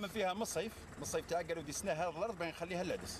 ما فيها من الصيف من الصيف دي سنه هذا الارض بين نخليها لادس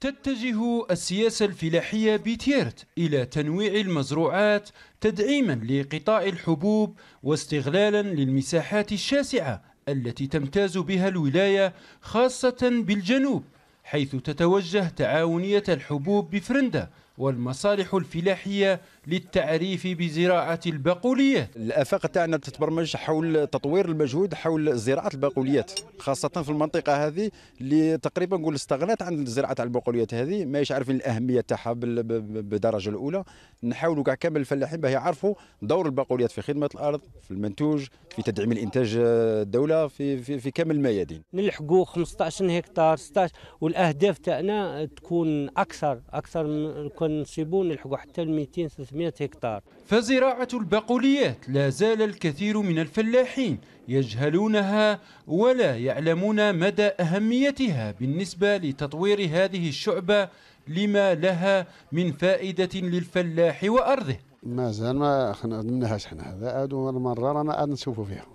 تتجه السياسة الفلاحية بتيرت إلى تنويع المزروعات تدعيما لقطاع الحبوب واستغلالا للمساحات الشاسعة التي تمتاز بها الولاية خاصة بالجنوب حيث تتوجه تعاونية الحبوب بفرندا والمصالح الفلاحية للتعريف بزراعة البقوليات الآفاق تاعنا تتبرمج حول تطوير المجهود حول زراعة البقوليات خاصة في المنطقة هذه اللي تقريبا نقول استغنات عن زراعة البقوليات هذه ماهيش عارفين الأهمية تاعها بالدرجة الأولى نحاولوا كاع كامل الفلاحين باه يعرفوا دور البقوليات في خدمة الأرض في المنتوج في تدعيم الإنتاج الدولة في في, في كامل الميادين نلحقوا 15 هكتار 16 والأهداف تاعنا تكون أكثر أكثر من نصيبون نلحقوا حتى ل 200 300 هكتار فزراعة البقوليات لا زال الكثير من الفلاحين يجهلونها ولا يعلمون مدى أهميتها بالنسبة لتطوير هذه الشعبة لما لها من فائدة للفلاح وأرضه مازال ما خدمناهاش حنا هذا هذا المرة رانا عاد نشوفوا فيها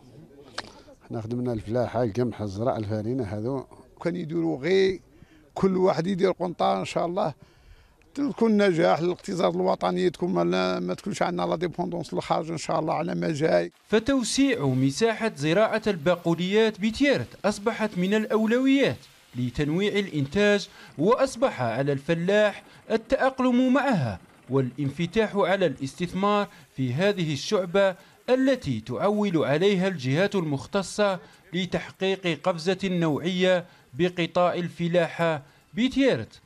حنا خدمنا الفلاحة القمح الزراعة الفارينة هذو كان يديروا غير كل واحد يدير قنطار ان شاء الله تكون نجاح للاقتصاد الوطني تكون ما تكونش عندنا لا ديبوندونس للخارج ان شاء الله على ما جاي فتوسيع مساحه زراعه البقوليات بتيرت اصبحت من الاولويات لتنويع الانتاج واصبح على الفلاح التاقلم معها والانفتاح على الاستثمار في هذه الشعبه التي تعول عليها الجهات المختصه لتحقيق قفزه نوعيه بقطاع الفلاحه بتيرت